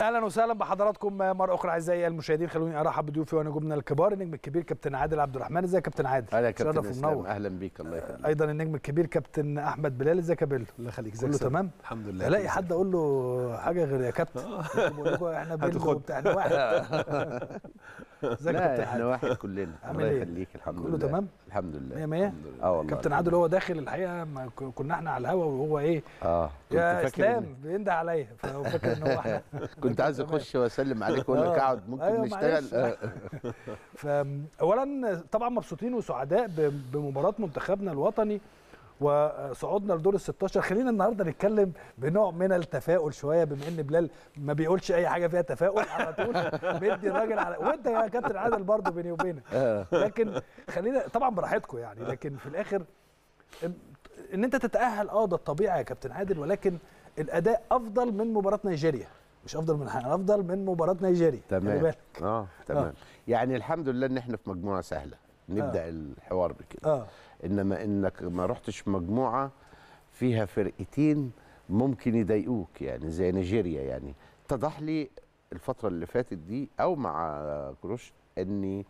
اهلا وسهلا بحضراتكم مره اخرى اعزائي المشاهدين خلوني ارحب بضيوفي ونجومنا الكبار النجم الكبير كابتن عادل عبد الرحمن ازيك يا كابتن عادل اهلا يا كابتن اهلا بيك الله يخليك ايضا النجم الكبير كابتن احمد بلال ازيك يا بلال الله يخليك ازيك كله تمام الحمد لله الاقي حد اقول له حاجه غير يا كابتن آه. احنا بيلو وبتاع احنا واحد ازيك يا كابتن احنا واحد كلنا الله إيه؟ يخليك الحمد لله كله تمام الحمد لله 100 اه والله كابتن عادل هو داخل الحقيقه كنا احنا على الهوا وهو ايه اه كنت يا اسلام بينده عليا فاكر ان هو كنت عايز اخش واسلم عليك واقول لك اه. اقعد ممكن أيوة نشتغل فاولا طبعا مبسوطين وسعداء بمباراه منتخبنا الوطني وصعودنا لدور ال 16 خلينا النهارده نتكلم بنوع من التفاؤل شويه بما ان بلال ما بيقولش اي حاجه فيها تفاؤل على طول بيدي الراجل على وانت يا كابتن عادل برضه بيني وبينك آه. لكن خلينا طبعا براحتكم يعني لكن في الاخر ان انت تتاهل اه ده الطبيعي يا كابتن عادل ولكن الاداء افضل من مباراه نيجيريا مش افضل من حاجة. افضل من مباراه نيجيريا تمام بالك. اه تمام آه. يعني الحمد لله ان احنا في مجموعه سهله آه. نبدا آه. الحوار بكده آه. انما انك ما رحتش مجموعه فيها فرقتين ممكن يضايقوك يعني زي نيجيريا يعني اتضح لي الفتره اللي فاتت دي او مع كروش ان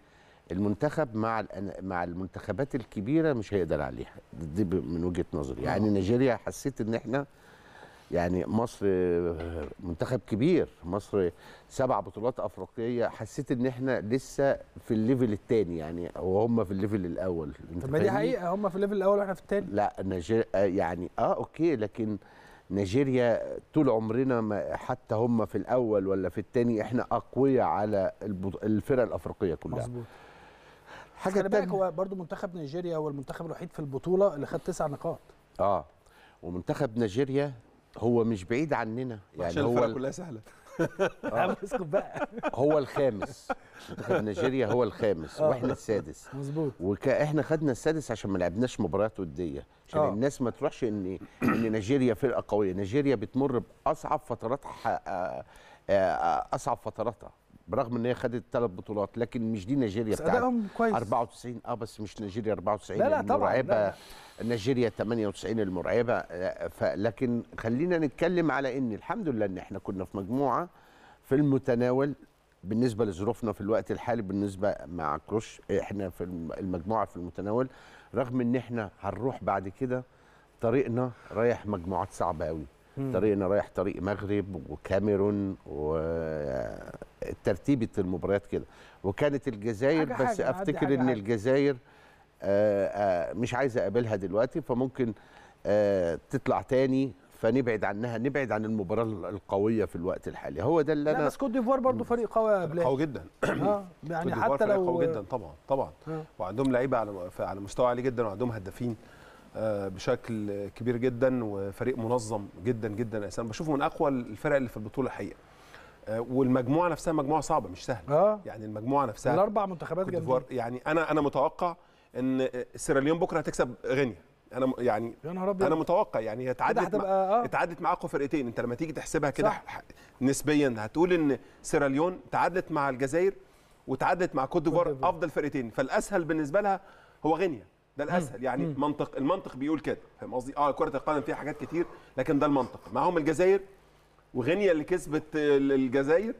المنتخب مع مع المنتخبات الكبيره مش هيقدر عليها دي من وجهه نظري يعني آه. نيجيريا حسيت ان احنا يعني مصر منتخب كبير مصر سبع بطولات افريقيه حسيت ان احنا لسه في الليفل الثاني يعني وهم في الليفل الاول طب ما دي حقيقه هم في الليفل الاول واحنا في الثاني لا نيجيريا آه، يعني اه اوكي لكن نيجيريا طول عمرنا ما حتى هم في الاول ولا في الثاني احنا اقوياء على الفرق الافريقيه كلها مظبوط حاجه خلي بالك هو برضه منتخب نيجيريا هو المنتخب الوحيد في البطوله اللي خد تسع نقاط اه ومنتخب نيجيريا هو مش بعيد عننا يعني هو الفرق كلها سهله آه. اسكت بقى هو الخامس منتخب نيجيريا هو الخامس آه. واحنا السادس مظبوط واحنا خدنا السادس عشان ما لعبناش مباريات وديه عشان أوه. الناس ما تروحش ان ان نيجيريا فرقه قويه نيجيريا بتمر باصعب فترات آه، اصعب فتراتها برغم ان هي خدت ثلاث بطولات لكن مش دي نيجيريا بتاعت كويس. 94 اه بس مش نيجيريا 94 لا لا المرعبه نيجيريا 98 المرعبه آه، لكن خلينا نتكلم على ان الحمد لله ان احنا كنا في مجموعه في المتناول بالنسبه لظروفنا في الوقت الحالي بالنسبه مع كروش احنا في المجموعه في المتناول رغم ان احنا هنروح بعد كده طريقنا رايح مجموعات صعبه قوي طريقنا رايح طريق مغرب وكاميرون وترتيبه المباريات كده وكانت الجزائر حاجة بس حاجة افتكر حاجة ان الجزائر آآ آه، آآ آه، مش عايز اقابلها دلوقتي فممكن آه، تطلع تاني فنبعد عنها نبعد عن المباراه القويه في الوقت الحالي هو ده اللي انا بس كوت ديفوار برضه فريق قوي يا قوي جدا اه يعني حتى لو قوي جدا طبعا طبعا وعندهم لعيبه على على مستوى عالي جدا وعندهم هدافين آه، بشكل كبير جدا وفريق منظم جدا جدا انا بشوفه من اقوى الفرق اللي في البطوله الحقيقه آه، والمجموعه نفسها مجموعه صعبه مش سهله آه. يعني المجموعه نفسها الاربع منتخبات جامدين يعني انا انا متوقع ان سيراليون بكره هتكسب غينيا انا يعني يا نهار ابيض انا متوقع يعني هي اتعدت آه. اتعدت مع اقوى فرقتين انت لما تيجي تحسبها كده نسبيا هتقول ان سيراليون تعادلت مع الجزائر وتعادلت مع كوت ديفوار افضل فرقتين فالاسهل بالنسبه لها هو غينيا ده الاسهل يعني مم. منطق المنطق بيقول كده فاهم قصدي اه كره القدم فيها حاجات كتير لكن ده المنطق معاهم الجزائر وغينيا اللي كسبت الجزائر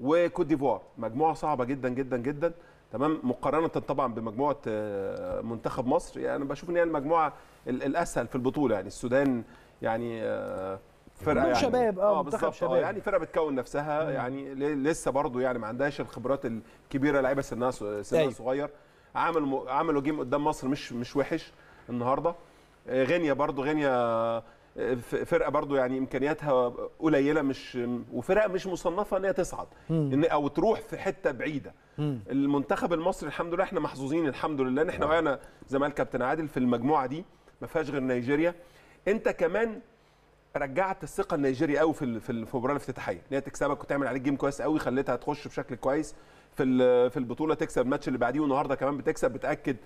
وكوت ديفوار مجموعه صعبه جدا جدا جدا تمام مقارنه طبعا بمجموعه آه، منتخب مصر يعني انا بشوف ان هي المجموعه الاسهل في البطوله يعني السودان يعني آه، فرقه يعني شباب اه, آه، بالظبط اه يعني فرقه بتكون نفسها مم. يعني لسه برضو يعني ما عندهاش الخبرات الكبيره لعيبه سنها سنها أيوه. صغير عملوا عملوا جيم قدام مصر مش مش وحش النهارده آه، غينيا برضو غينيا آه، فرقه برضو يعني امكانياتها قليله مش وفرقه مش مصنفه ان هي تصعد ان او تروح في حته بعيده مم. المنتخب المصري الحمد لله احنا محظوظين الحمد لله ان احنا آه. وقعنا زي ما قال كابتن عادل في المجموعه دي ما فيهاش غير نيجيريا انت كمان رجعت الثقه النيجيري قوي في في المباراه الافتتاحيه ان هي تكسبك وتعمل عليك جيم كويس قوي خليتها تخش بشكل كويس في في البطوله تكسب الماتش اللي بعديه والنهارده كمان بتكسب بتاكد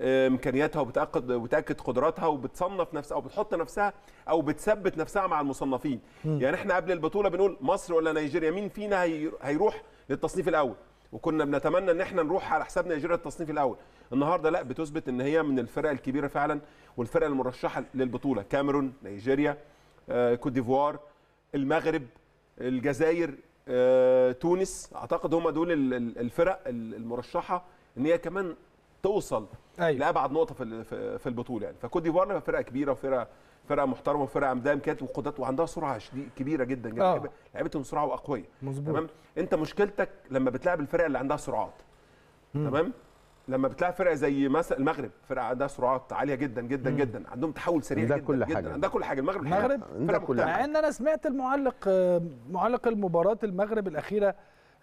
آه، امكانياتها وبتاكد وتاكد قدراتها وبتصنف نفسها او بتحط نفسها او بتثبت نفسها مع المصنفين م. يعني احنا قبل البطوله بنقول مصر ولا نيجيريا مين فينا هيروح للتصنيف الاول وكنا بنتمنى ان احنا نروح على حساب نيجيريا التصنيف الاول النهارده لا بتثبت ان هي من الفرق الكبيره فعلا والفرق المرشحه للبطوله كاميرون نيجيريا آه، كوت ديفوار المغرب الجزائر آه، تونس اعتقد هم دول الفرق المرشحه ان هي كمان توصل أيوة. لابعد نقطه في في البطوله يعني فكوت ديفوار فرقه كبيره وفرقه فرقه محترمه وفرقه عندها امكانيات وقدرات وعندها سرعه كبيره جدا جدا آه. لعيبتهم سرعه واقويه مظبوط تمام انت مشكلتك لما بتلعب الفرق اللي عندها سرعات تمام لما بتلاقي فرقه زي مثلا المغرب فرقه عندها سرعات عاليه جدا جدا مم. جدا عندهم تحول سريع ده جدا كل جدا ده كل حاجه المغرب المغرب ده كل حاجه مع ان انا سمعت المعلق آه، معلق المباراه المغرب الاخيره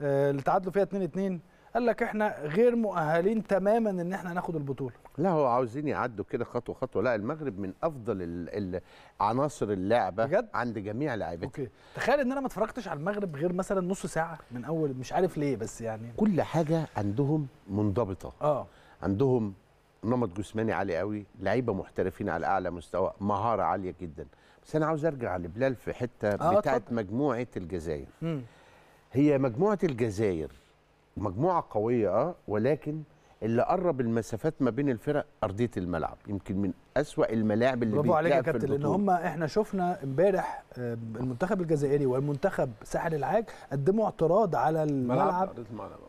آه، اللي تعادلوا فيها 2 2 قال لك احنا غير مؤهلين تماما ان احنا ناخد البطوله لا هو عاوزين يعدوا كده خطوه خطوه لا المغرب من افضل عناصر اللعبه بجد؟ عند جميع لاعبتها اوكي تخيل ان انا ما اتفرجتش على المغرب غير مثلا نص ساعه من اول مش عارف ليه بس يعني كل حاجه عندهم منضبطه اه عندهم نمط جسماني عالي قوي لعيبه محترفين على اعلى مستوى مهاره عاليه جدا بس انا عاوز ارجع لبلال في حته آه بتاعه مجموعه الجزائر مم. هي مجموعه الجزائر مجموعه قويه اه ولكن اللي قرب المسافات ما بين الفرق ارضيه الملعب يمكن من اسوا الملاعب اللي برافو عليك يا كابتن لان هم احنا شفنا امبارح آه، المنتخب الجزائري والمنتخب ساحل العاج قدموا اعتراض على الملعب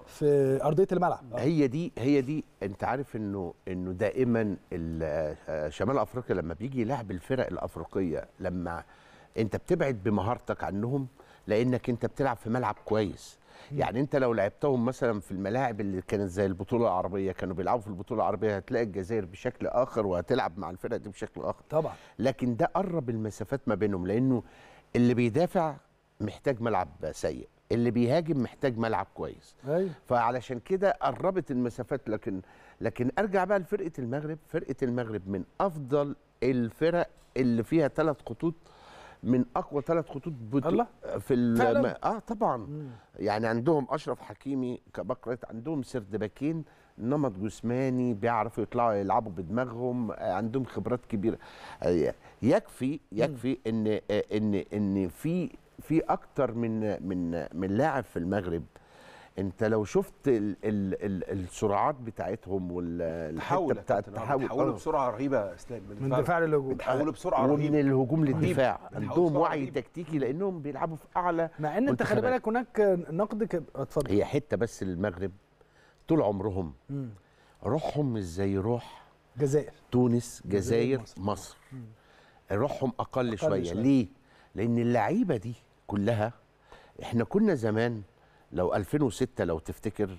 في ارضيه الملعب آه. هي دي هي دي انت عارف انه انه دائما آه، شمال افريقيا لما بيجي يلعب الفرق الافريقيه لما انت بتبعد بمهارتك عنهم لانك انت بتلعب في ملعب كويس يعني انت لو لعبتهم مثلا في الملاعب اللي كانت زي البطوله العربيه كانوا بيلعبوا في البطوله العربيه هتلاقي الجزائر بشكل اخر وهتلعب مع الفرقه دي بشكل اخر طبعا لكن ده قرب المسافات ما بينهم لانه اللي بيدافع محتاج ملعب سيء اللي بيهاجم محتاج ملعب كويس أيوة. فعلشان كده قربت المسافات لكن لكن ارجع بقى لفرقه المغرب فرقه المغرب من افضل الفرق اللي فيها ثلاث خطوط من اقوى ثلاث خطوط بت... الله في الم... فعلا؟ اه طبعا مم. يعني عندهم اشرف حكيمي كباك عندهم سردباكين نمط جسماني بيعرفوا يطلعوا يلعبوا بدماغهم آه، عندهم خبرات كبيره آه، يكفي يكفي ان آه، ان ان في في اكتر من من من لاعب في المغرب انت لو شفت الـ الـ الـ السرعات بتاعتهم والحته بتاعت التحول بيتحولوا اه. بسرعه رهيبه اسلام من دفاع للهجوم بيتحولوا بسرعه رهيبه ومن الهجوم للدفاع عندهم وعي رهيب. تكتيكي لانهم بيلعبوا في اعلى مع ان انت خلي بالك هناك نقد اتفضل هي حته بس المغرب طول عمرهم روحهم مش زي روح جزائر تونس جزائر, جزائر مصر, مصر. روحهم اقل, أقل شويه شوي. ليه؟ لان اللعيبه دي كلها احنا كنا زمان لو 2006 لو تفتكر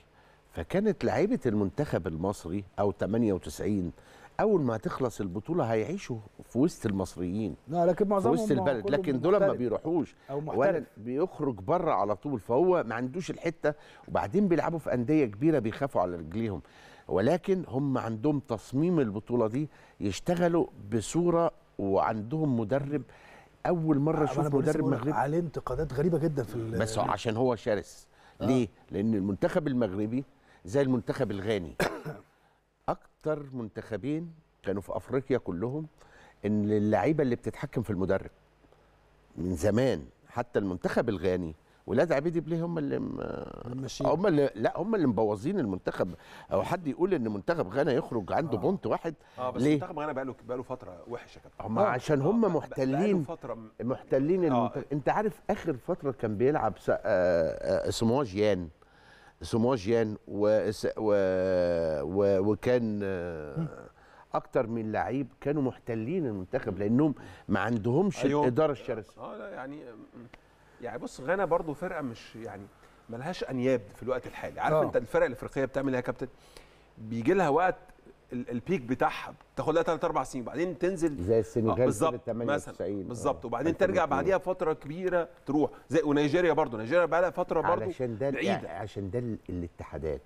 فكانت لعيبه المنتخب المصري او 98 اول ما تخلص البطوله هيعيشوا في وسط المصريين لا لكن معظمهم في وسط البلد لكن دول ما بيروحوش أو ولا بيخرج بره على طول فهو ما عندوش الحته وبعدين بيلعبوا في انديه كبيره بيخافوا على رجليهم ولكن هم عندهم تصميم البطوله دي يشتغلوا بصوره وعندهم مدرب اول مره اشوف مدرب مغربي عليه انتقادات غريبه جدا في بس عشان هو شرس آه. ليه؟ لأن المنتخب المغربي زي المنتخب الغاني أكتر منتخبين كانوا في أفريقيا كلهم إن اللعيبة اللي بتتحكم في المدرب من زمان حتى المنتخب الغاني ولاد عبيدي بليه هم اللي ماشيين هم اللي لا هم اللي مبوظين المنتخب او حد يقول ان منتخب غانا يخرج عنده آه. بونت واحد اه بس ليه؟ منتخب غانا بقاله بقاله فتره وحشه كابتن هم عشان آه، هم آه. محتلين فترة محتلين آه. المنتخب انت عارف اخر فتره كان بيلعب آه، آه، سموا جيان سموا جيان و... و... و... وكان اكتر من لعيب كانوا محتلين المنتخب لأنهم ما عندهمش أيوه. الاداره الشرسه اه لا يعني يعني بص غانا برضو فرقه مش يعني ملهاش انياب في الوقت الحالي عارف أوه. انت الفرق الافريقيه بتعمل ايه يا كابتن بيجي لها وقت البيك بتاعها بتاخد لها 3 4 سنين وبعدين تنزل زي السنغال آه، بالظبط مثلا آه، بالظبط وبعدين ترجع بعديها فتره كبيره تروح زي ونيجيريا برضو نيجيريا بقى لها فتره برضو علشان ده بعيدة. عشان ده الاتحادات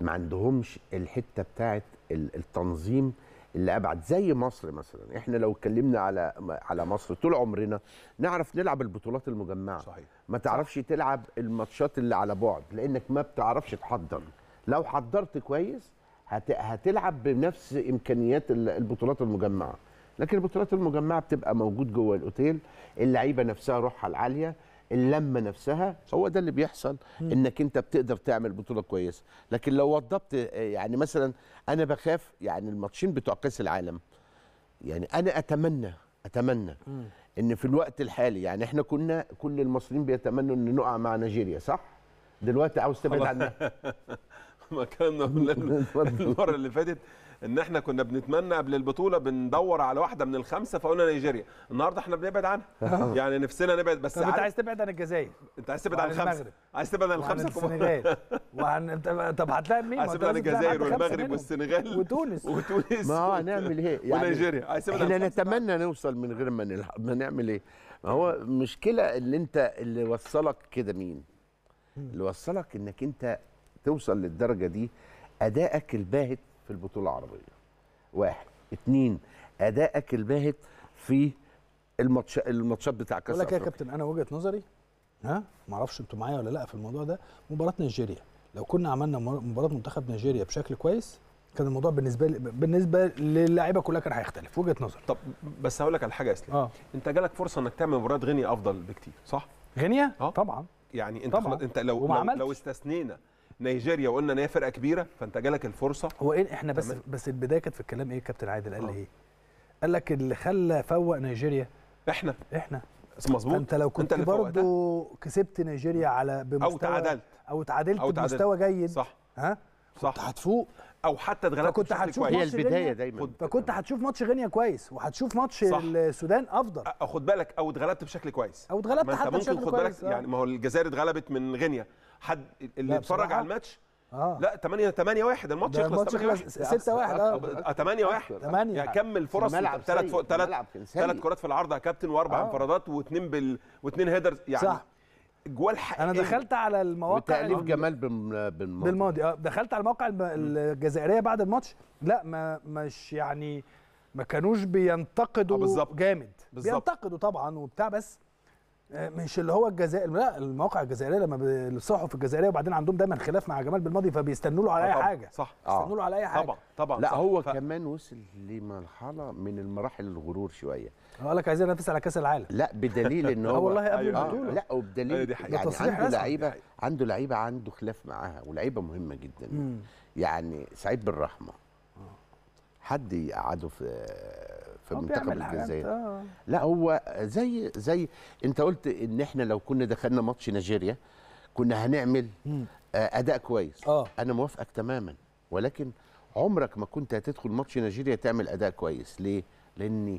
ما عندهمش الحته بتاعه التنظيم اللي ابعد زي مصر مثلا احنا لو اتكلمنا على على مصر طول عمرنا نعرف نلعب البطولات المجمعه صحيح. ما تعرفش صح. تلعب الماتشات اللي على بعد لانك ما بتعرفش تحضر لو حضرت كويس هت... هتلعب بنفس امكانيات البطولات المجمعه لكن البطولات المجمعه بتبقى موجود جوه الاوتيل اللعيبه نفسها روحها العاليه اللمه نفسها هو ده اللي بيحصل انك انت بتقدر تعمل بطوله كويسه لكن لو وضبت يعني مثلا انا بخاف يعني الماتشين بتوع كاس العالم يعني انا اتمنى اتمنى ان في الوقت الحالي يعني احنا كنا كل المصريين بيتمنوا ان نقع مع نيجيريا صح دلوقتي عاوز تبعد عنها ما كنا المره اللي فاتت ان احنا كنا بنتمنى قبل البطوله بندور على واحده من الخمسه فقلنا نيجيريا النهارده احنا بنبعد عنها آه. يعني نفسنا نبعد بس انت عايز تبعد عن الجزائر انت عايز تبعد عن الخمسه عايز تبعد عن الخمسه السنغال وعن طب هتلاعب مين عايز تبعد عن الجزائر والمغرب والسنغال وتونس وتونس ما هو هنعمل ايه يعني ونيجيريا عايز تبعد احنا نتمنى نوصل من غير ما نلعب ما نعمل ايه ما هو المشكله اللي انت اللي وصلك كده مين اللي وصلك انك انت توصل للدرجه دي ادائك الباهت في البطوله العربيه واحد اتنين ادائك الباهت في الماتش الماتشات بتاع كاس لك يا كابتن انا وجهه نظري ها ما اعرفش انتوا معايا ولا لا في الموضوع ده مباراه نيجيريا لو كنا عملنا مباراه منتخب نيجيريا بشكل كويس كان الموضوع بالنسبه لي بالنسبه للاعيبه كلها كان هيختلف وجهه نظر طب بس هقول لك على حاجه يا اسلام آه. انت جالك فرصه انك تعمل مباراه غينيا افضل بكتير صح غينيا آه. طبعا يعني انت طبعا. انت لو لو, لو استثنينا نيجيريا وقلنا ان هي فرقه كبيره فانت جالك الفرصه هو ايه احنا بس تمام. بس البدايه كانت في الكلام ايه كابتن عادل قال لي آه. ايه؟ قال لك اللي خلى فوق نيجيريا احنا احنا مظبوط انت لو كنت برضه كسبت نيجيريا على بمستوى او تعادلت او تعادلت أو بمستوى جيد صح ها صح هتفوق او حتى اتغلبت كنت هتشوف هي البدايه دايما فكنت هتشوف ماتش غينيا كويس وهتشوف ماتش السودان افضل خد بالك او اتغلبت بشكل كويس او اتغلبت حتى ممكن بشكل خد بالك كويس. آه. يعني ما هو الجزائر اتغلبت من غينيا حد اللي اتفرج على الماتش آه. لا 8 8 1 الماتش يخلص 8 1 6 1 اه 8 1 8 يعني كمل فرص ثلاث فوق ثلاث ثلاث كرات في العارضه يا كابتن واربع آه. انفرادات واثنين بال واثنين هيدرز يعني صح جوال انا دخلت على المواقع تاليف جمال بالماضي بالماضي اه دخلت على المواقع الجزائريه بعد الماتش لا ما مش يعني ما كانوش بينتقدوا آه، بالزبط. جامد بالزبط. بينتقدوا طبعا وبتاع بس آه، مش اللي هو الجزائر لا المواقع الجزائريه لما الصحف الجزائريه وبعدين عندهم دايما خلاف مع جمال بالماضي فبيستنوا له على اي آه، حاجه صح بيستنوا له على اي آه، حاجه طبعا طبعا لا صح. هو ف... كمان وصل لمرحله من المراحل الغرور شويه هو قال لك عايزين ننافس على كاس العالم لا بدليل ان هو والله قبل البطوله أيوة. آه. لا وبدليل يعني, يعني عنده لعيبه عنده لعيبه عنده خلاف معاها ولعيبه مهمه جدا مم. يعني سعيد بالرحمه حد يقعده في في منتخب الجزائر آه. لا هو زي زي انت قلت ان احنا لو كنا دخلنا ماتش نيجيريا كنا هنعمل مم. آه، اداء كويس آه. انا موافقك تماما ولكن عمرك ما كنت هتدخل ماتش نيجيريا تعمل اداء كويس ليه لان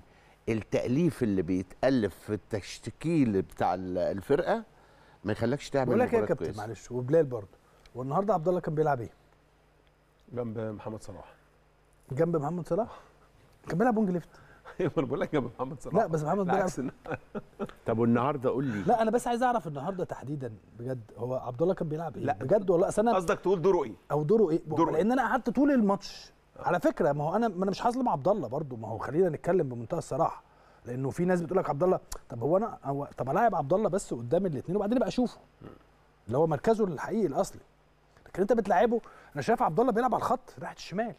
التاليف اللي بيتالف في التشكيل بتاع الفرقه ما يخلكش تعمل بقول لك إيه يا كابتن معلش وبلال برضه والنهارده عبد الله كان بيلعب ايه جنب محمد صلاح جنب محمد صلاح كان بيلعب ونج ليفت ايوه بقول لك يا محمد صلاح لا بس محمد بيلعب طب والنهارده قول لي لا انا بس عايز اعرف النهارده تحديدا بجد هو عبد الله كان بيلعب ايه لا بجد والله اصل انا قصدك تقول دوره ايه او دوره ايه دوره إيه؟ لان انا قعدت طول الماتش على فكره ما هو انا ما انا مش هظلم عبد الله برده ما هو خلينا نتكلم بمنتهى الصراحه لانه في ناس بتقول لك عبد الله طب هو انا هو طب الاعب عبد الله بس قدام الاثنين وبعدين ابقى اشوفه اللي هو مركزه الحقيقي الاصلي لكن انت بتلعبه انا شايف عبد الله بيلعب على الخط ناحيه الشمال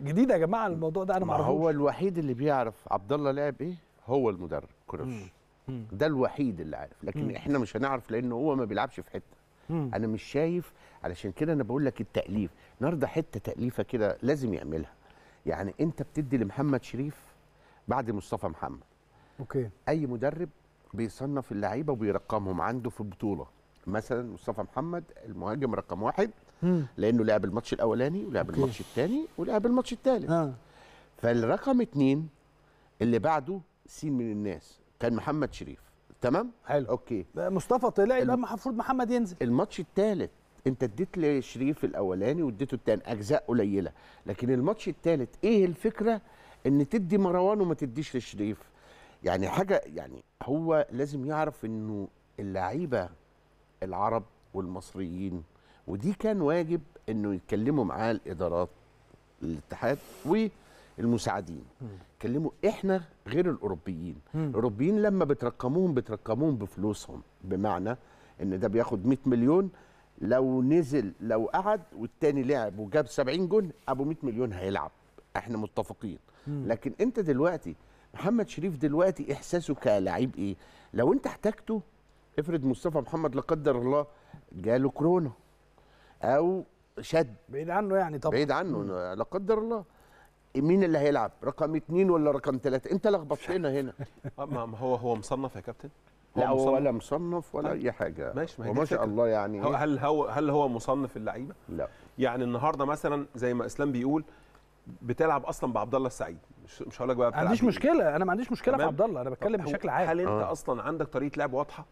جديد يا جماعه الموضوع ده انا ما هو الوحيد اللي بيعرف عبد الله لعب ايه هو المدرب كروش ده الوحيد اللي عارف لكن مم. احنا مش هنعرف لان هو ما بيلعبش في حته مم. انا مش شايف علشان كده انا بقول لك التاليف النهارده حته تاليفه كده لازم يعملها يعني انت بتدي لمحمد شريف بعد مصطفى محمد اوكي اي مدرب بيصنف اللعيبه وبيرقمهم عنده في البطوله مثلا مصطفى محمد المهاجم رقم واحد لانه لعب الماتش الاولاني ولعب أوكي. الماتش الثاني ولعب الماتش الثالث آه. فالرقم اثنين اللي بعده سين من الناس كان محمد شريف تمام حلو اوكي مصطفى طلع يبقى المفروض محمد ينزل الماتش الثالث انت اديت لشريف الاولاني واديته الثاني اجزاء قليله لكن الماتش الثالث ايه الفكره ان تدي مروان وما تديش لشريف يعني حاجه يعني هو لازم يعرف انه اللعيبه العرب والمصريين ودي كان واجب انه يتكلموا معاه الادارات الاتحاد والمساعدين يتكلموا احنا غير الاوروبيين الاوروبيين لما بترقموهم بترقموهم بفلوسهم بمعنى ان ده بياخد 100 مليون لو نزل لو قعد والتاني لعب وجاب 70 جون ابو 100 مليون هيلعب احنا متفقين لكن انت دلوقتي محمد شريف دلوقتي احساسه كلاعب ايه لو انت احتاجته افرض مصطفى محمد لا قدر الله جاله كورونا او شد بعيد عنه يعني طبعا بعيد عنه لا قدر الله مين اللي هيلعب رقم اتنين ولا رقم ثلاثة انت لخبطتنا هنا ما هو هو مصنف يا كابتن لا هو ولا مصنف ولا طيب. اي حاجه ماشي ما شاء الله يعني هو إيه؟ هل هو هل هو مصنف اللعيبه لا يعني النهارده مثلا زي ما اسلام بيقول بتلعب اصلا بعبد الله السعيد مش مش هقول لك بقى ما عنديش مشكله انا ما عنديش مشكله في عبد الله انا بتكلم بشكل عام هل انت آه. اصلا عندك طريقه لعب واضحه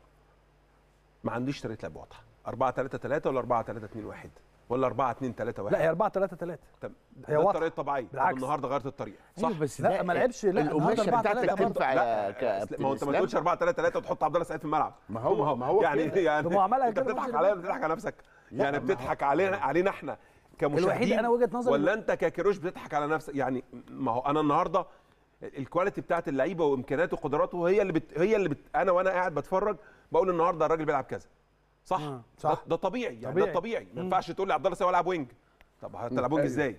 ما عنديش طريقه لعب واضحه 4 3 3 ولا 4 3 2 1 ولا 4 2 3 1 لا هي 4 3 3 تمام هي الطريقه الطبيعيه بالعكس النهارده غيرت الطريقه أيوة، صح أيوه بس لا ما لعبش لا القماشه بتاعتك تنفع لا كابتن ما هو انت ما تقولش 4 3 3 وتحط عبد الله سعيد في الملعب ما هو ما هو ما هو يعني يعني ما هو عملها انت بتضحك عليا بتضحك على نفسك يعني بتضحك علينا علينا احنا كمشاهدين انا وجهه نظري ولا انت ككيروش بتضحك على نفسك يعني ما هو انا النهارده الكواليتي بتاعت اللعيبه وامكانياته وقدراته هي اللي بت... هي اللي بت... انا وانا قاعد بتفرج بقول النهارده الراجل بيلعب كذا صح صح ده, طبيعي يعني طبيعي. ده طبيعي ما ينفعش تقول لي عبد الله سامي العب وينج طب هتلعب وينج أيوة. ازاي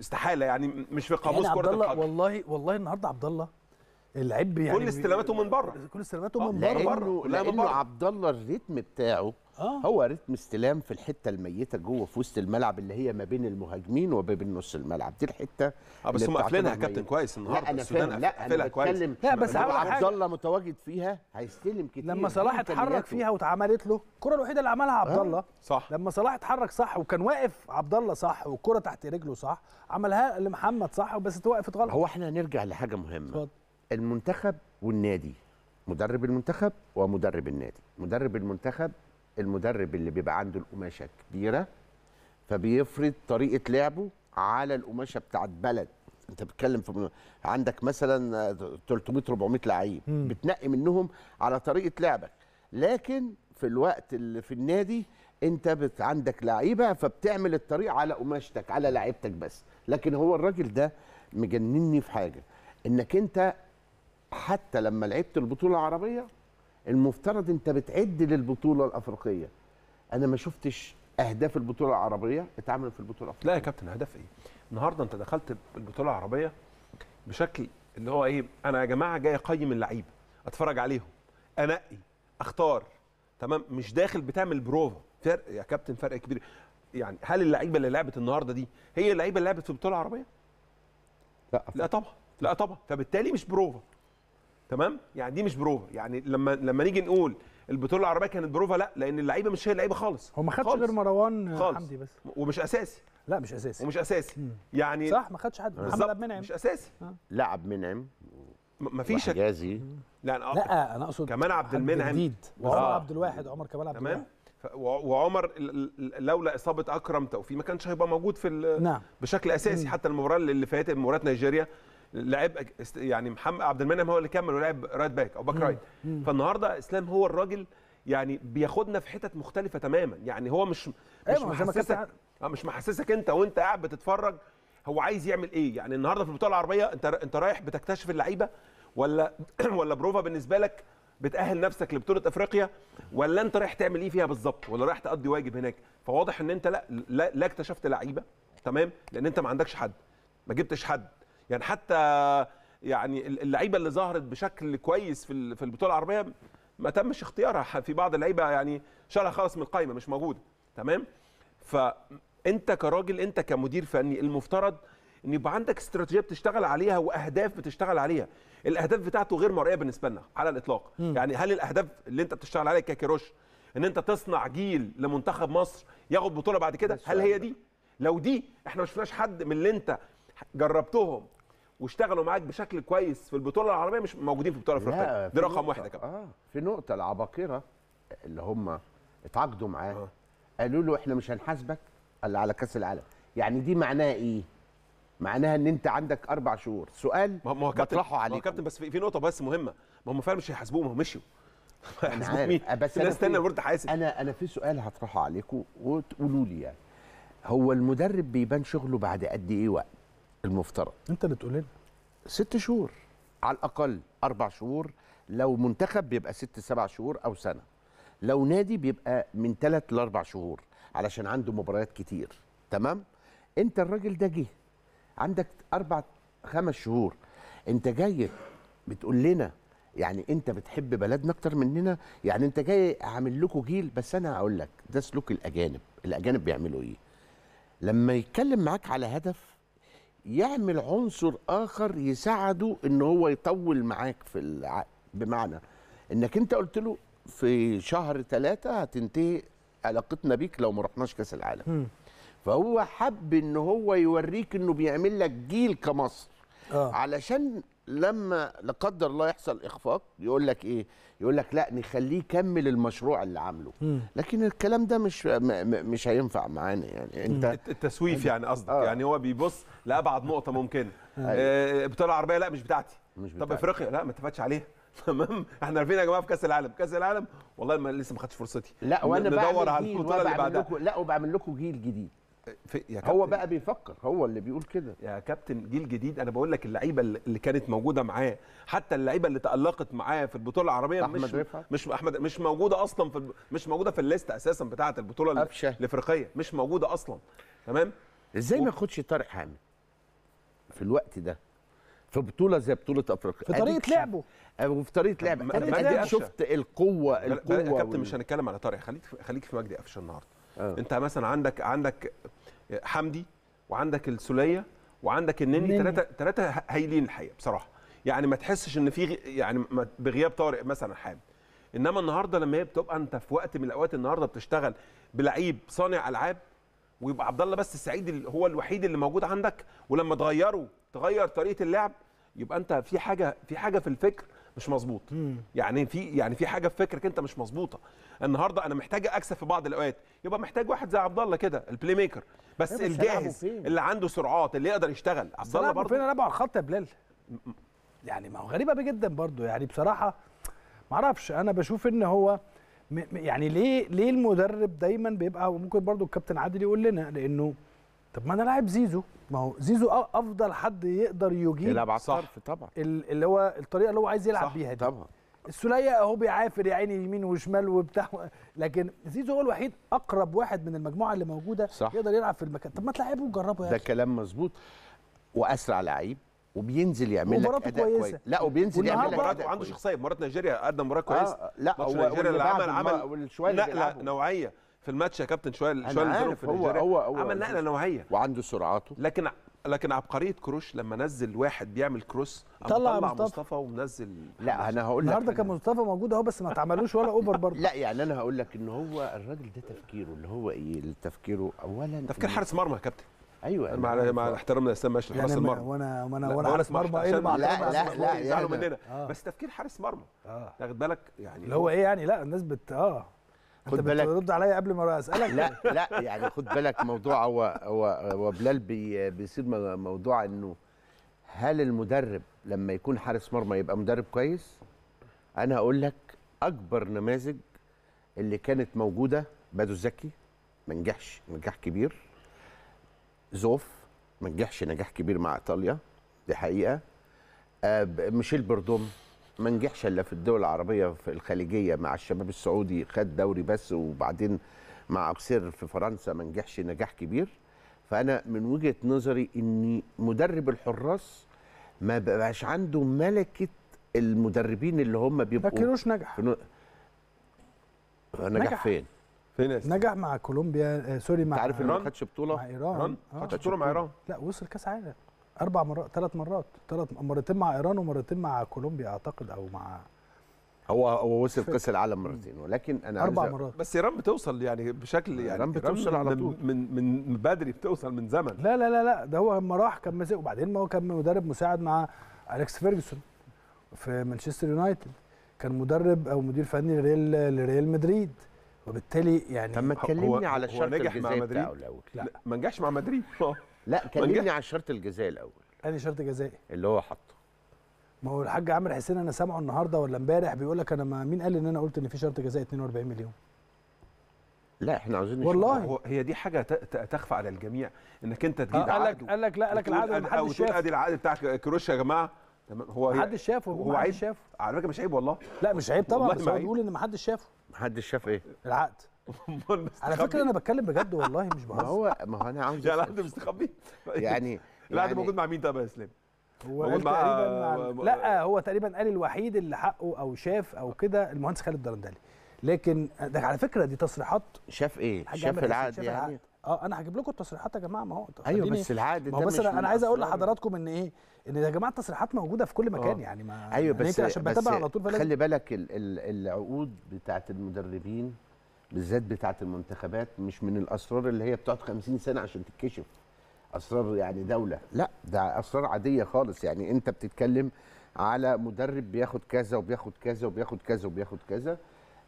استحاله يعني مش في يعني قاموس يعني كره القدم والله والله النهارده عبد الله اللعيب يعني كل استلاماته من بره كل استلاماته آه. من بره لانه, لأنه عبد الله الريتم بتاعه آه. هو رتم استلام في الحته الميته جوه في وسط الملعب اللي هي ما بين المهاجمين وما بين نص الملعب دي الحته اه بس هم قافلينها يا كابتن كويس النهارده لا انا فاهم لا انا بتكلم لا بس عبد الله متواجد فيها هيستلم كتير لما صلاح اتحرك فيها واتعملت له الكره الوحيده اللي عملها عبد آه. الله آه. صح لما صلاح اتحرك صح وكان واقف عبد الله صح والكره تحت رجله صح عملها لمحمد صح بس اتوقفت غلط هو احنا هنرجع لحاجه مهمه فضل. المنتخب والنادي مدرب المنتخب ومدرب النادي مدرب المنتخب المدرب اللي بيبقى عنده القماشه كبيره فبيفرض طريقه لعبه على القماشه بتاعت بلد انت بتتكلم في عندك مثلا 300 400 لعيب بتنقي منهم على طريقه لعبك لكن في الوقت اللي في النادي انت بت عندك لعيبه فبتعمل الطريق على قماشتك على لعيبتك بس لكن هو الراجل ده مجنني في حاجه انك انت حتى لما لعبت البطوله العربيه المفترض انت بتعد للبطوله الافريقيه انا ما شفتش اهداف البطوله العربيه اتعملت في البطوله الافريقيه لا يا كابتن هدف ايه النهارده انت دخلت البطوله العربيه بشكل اللي هو ايه انا يا جماعه جاي اقيم اللعيبه اتفرج عليهم انقي اختار تمام مش داخل بتعمل بروفا فرق يا كابتن فرق كبير يعني هل اللعيبه اللي لعبت النهارده دي هي اللعيبه اللي لعبت في البطوله العربيه لا لا طبعا لا طبعا فبالتالي مش بروفا تمام يعني دي مش بروفا يعني لما لما نيجي نقول البطوله العربيه كانت بروفا لا لان اللعيبه مش هي اللعيبه خالص هو ما خدش غير مروان خالص. حمدي بس ومش اساسي لا مش اساسي ومش اساسي مم. يعني صح ما خدش حد محمد عبد المنعم مش اساسي آه. لعب لا عبد المنعم مفيش حجازي لا انا لا انا اقصد كمان عبد المنعم جديد وعمر آه. عبد الواحد عمر كمان عبد تمام وعمر لولا اصابه اكرم توفيق ما كانش هيبقى موجود في نعم. بشكل اساسي مم. حتى المباراه اللي فاتت مباراه نيجيريا لعب يعني محمد عبد المنعم هو اللي كمل ولعب رايت باك او باك رايت فالنهارده اسلام هو الراجل يعني بياخدنا في حتت مختلفه تماما يعني هو مش أيوة، مش أيوة محسسك آه، مش محسسك انت وانت قاعد بتتفرج هو عايز يعمل ايه يعني النهارده في البطوله العربيه انت انت رايح بتكتشف اللعيبه ولا ولا بروفا بالنسبه لك بتاهل نفسك لبطوله افريقيا ولا انت رايح تعمل ايه فيها بالظبط ولا رايح تقضي واجب هناك فواضح ان انت لا لا, لا اكتشفت لعيبه تمام لان انت ما عندكش حد ما جبتش حد يعني حتى يعني اللعيبه اللي ظهرت بشكل كويس في في البطوله العربيه ما تمش اختيارها في بعض اللعيبه يعني شالها خالص من القائمه مش موجوده تمام فانت كراجل انت كمدير فني المفترض ان يبقى عندك استراتيجيه بتشتغل عليها واهداف بتشتغل عليها الاهداف بتاعته غير مرئيه بالنسبه لنا على الاطلاق م. يعني هل الاهداف اللي انت بتشتغل عليها ككيروش ان انت تصنع جيل لمنتخب مصر ياخد بطوله بعد كده هل هي يعني دي لو دي احنا ما شفناش حد من اللي انت جربتهم واشتغلوا معاك بشكل كويس في البطوله العربيه مش موجودين في البطوله الافريقيه دي رقم واحد كمان اه في نقطه العباقره اللي هم اتعاقدوا معاه آه. قالوا له احنا مش هنحاسبك الا على كاس العالم يعني دي معناها ايه معناها ان انت عندك اربع شهور سؤال ما هو كابتن عليك ما هو كابتن بس في نقطه بس مهمه ما هم فعلا مش هيحاسبوه ما هم مشيوا انا أه، بس انا استنى برضه حاسب انا انا في سؤال هطرحه عليكم وتقولوا لي يعني هو المدرب بيبان شغله بعد قد ايه وقت المفترض انت اللي تقول لنا ست شهور على الاقل اربع شهور لو منتخب بيبقى ست سبع شهور او سنه لو نادي بيبقى من ثلاث لاربع شهور علشان عنده مباريات كتير تمام انت الراجل ده جه عندك اربع خمس شهور انت جاي بتقول لنا يعني انت بتحب بلدنا اكتر مننا يعني انت جاي عامل لكم جيل بس انا هقول لك ده سلوك الاجانب الاجانب بيعملوا ايه لما يتكلم معاك على هدف يعمل عنصر اخر يساعده ان هو يطول معاك في العقد بمعنى انك انت قلت له في شهر ثلاثة هتنتهي علاقتنا بيك لو ما رحناش كاس العالم فهو حب ان هو يوريك انه بيعمل لك جيل كمصر آه. علشان لما لا قدر الله يحصل اخفاق يقول لك ايه يقول لك لا نخليه يكمل المشروع اللي عامله لكن الكلام ده مش مش هينفع معانا يعني انت التسويف يعني قصدك آه. يعني هو بيبص لابعد نقطه ممكنه أيوه. آه بطلع العربيه لا مش بتاعتي مش بتاعتي. طب افريقيا لا ما اتفقتش عليها تمام احنا عارفين يا جماعه في كاس العالم كاس العالم والله ما لسه ما خدتش فرصتي لا وانا ندور على البطوله اللي بعدها لا وبعمل لكم جيل جديد في يا هو بقى بيفكر هو اللي بيقول كده يا كابتن جيل جديد انا بقول لك اللعيبه اللي كانت موجوده معاه حتى اللعيبه اللي تالقت معاه في البطوله العربيه أحمد مش مش احمد مش موجوده اصلا في مش موجوده في الليست اساسا بتاعه البطوله أبشة. الافريقيه مش موجوده اصلا تمام ازاي ما ياخدش طارق حامد في الوقت ده في بطوله زي بطوله افريقيا في طريقه لعبه وفي طريقه لعبه انا شفت القوه القوه يا كابتن وال... مش هنتكلم على طارق خليك خليك في مجدي قفشه النهارده أوه. انت مثلا عندك عندك حمدي وعندك السوليه وعندك النني ثلاثه ثلاثه هايلين الحقيقه بصراحه يعني ما تحسش ان في يعني بغياب طارق مثلا حامد انما النهارده لما هي بتبقى انت في وقت من الاوقات النهارده بتشتغل بلعيب صانع العاب ويبقى عبد الله بس السعيد هو الوحيد اللي موجود عندك ولما تغيره تغير طريقه اللعب يبقى انت في حاجه في حاجه في الفكر مش مظبوط يعني في يعني في حاجه في فكرك انت مش مظبوطه النهارده انا محتاج اكسب في بعض الاوقات يبقى محتاج واحد زي عبد الله كده البلاي ميكر بس, الجاهز اللي عنده سرعات اللي يقدر يشتغل عبد الله برضه فين انا على الخط يا بلال يعني ما هو غريبه جدا برضه يعني بصراحه ما اعرفش انا بشوف ان هو يعني ليه ليه المدرب دايما بيبقى وممكن برضه الكابتن عادل يقول لنا لانه طب ما انا لاعب زيزو ما هو زيزو افضل حد يقدر يجيب يلعب على الطرف طبعا اللي هو الطريقه اللي هو عايز يلعب صح بيها دي طبعا السوليه اهو بيعافر يا عيني يمين وشمال وبتاع لكن زيزو هو الوحيد اقرب واحد من المجموعه اللي موجوده صح. يقدر يلعب في المكان طب ما تلعبه وجربه يا ده كلام مظبوط واسرع لعيب وبينزل يعمل لك اداء كويس كويسة. لا وبينزل يعمل لك اداء عنده شخصيه مباراه نيجيريا قدم مباراه كويسه آه لا هو نيجيريا اللي عمل عمل شويه نقله نوعيه في الماتش يا كابتن شويه شويه اللي في هو هو هو عمل نقله نوعيه وعنده سرعاته لكن لكن عبقريه كروش لما نزل واحد بيعمل كروس طلع مصطفى, مصطفى ومنزل لا انا هقول لك النهارده كان مصطفى موجود اهو بس ما اتعملوش ولا اوفر برضه لا يعني انا هقول لك ان هو الراجل ده تفكيره اللي هو ايه تفكيره اولا تفكير حارس مرمى يا كابتن ايوه مع أنا مع احترامنا لاسلام ماشي يعني حارس المرمى وانا وانا وانا حارس مرمى ايه لا لا لا يعني مننا آه. بس تفكير حارس مرمى آه. واخد بالك يعني اللي هو ايه يعني لا الناس بت اه خد بالك رد عليا قبل ما اسالك لا لا يعني خد بالك موضوع هو هو هو بلال بي بيصير موضوع انه هل المدرب لما يكون حارس مرمى يبقى مدرب كويس؟ انا هقول لك اكبر نماذج اللي كانت موجوده بدو الزكي ما نجحش نجاح كبير زوف ما نجحش نجاح كبير مع ايطاليا دي حقيقه آه، ميشيل بردوم ما نجحش الا في الدول العربيه في الخليجيه مع الشباب السعودي خد دوري بس وبعدين مع اكسير في فرنسا ما نجحش نجاح كبير فانا من وجهه نظري ان مدرب الحراس ما بقاش عنده ملكه المدربين اللي هم بيبقوا ما نجح نو... نجح, نجح فين؟ فين نجح مع كولومبيا آه، سوري مع عارف ان آه. ما خدش بطوله مع ايران ما خدش بطوله مع ايران لا وصل كاس عالم اربع مرات ثلاث مرات ثلاث مرتين مع ايران ومرتين مع كولومبيا اعتقد او مع هو هو وصل كاس العالم مرتين ولكن انا اربع مرات بس ايران بتوصل يعني بشكل يعني ايران بتوصل على طول من من بدري بتوصل من زمن لا لا لا لا ده هو لما راح كان ماسك وبعدين ما هو كان مدرب مساعد مع اليكس فيرجسون في مانشستر يونايتد كان مدرب او مدير فني لريال لريال مدريد وبالتالي يعني طب ما تكلمني على الشرط الجزائي بتاعه الاول لا ما نجحش مع مدريد لا كلمني على الشرط الجزائي الاول انهي شرط جزائي اللي هو حطه ما هو الحاج عامر حسين انا سامعه النهارده ولا امبارح بيقول لك انا ما مين قال ان انا قلت ان في شرط جزائي 42 مليون لا احنا عاوزين والله هو هي دي حاجه تخفى على الجميع انك انت تجيب آه، عقد قال لك قال لك لا قال لك العقد ما حدش شافه ادي العقد بتاع كروش يا جماعه تمام هو ما حدش شافه هو, هو عيب شافه على فكره مش عيب والله لا مش عيب طبعا بس هو بيقول ان ما حدش شافه ما حدش شاف ايه العقد على فكره انا بتكلم بجد والله مش بهزر ما هو ما هو انا عاوز طيب. يعني القعده مستخبي يعني القعده موجود مع مين طب يا اسلام؟ هو تقريبا مع... لا هو تقريبا قال الوحيد اللي حقه او شاف او كده المهندس خالد درندلي لكن ده على فكره دي تصريحات شاف ايه؟ شاف العقد يعني اه انا هجيب لكم التصريحات يا جماعه ما هو ايوه بس العقد ده بس انا عايز اقول لحضراتكم ان ايه ان يا جماعه التصريحات موجوده في كل آه. مكان أوه. يعني ما ايوه يعني بس عشان بتابع على طول خلي بالك العقود بتاعت المدربين بالذات بتاعه المنتخبات مش من الاسرار اللي هي بتقعد 50 سنه عشان تتكشف اسرار يعني دوله لا ده اسرار عاديه خالص يعني انت بتتكلم على مدرب بياخد كذا وبياخد كذا وبياخد كذا وبياخد كذا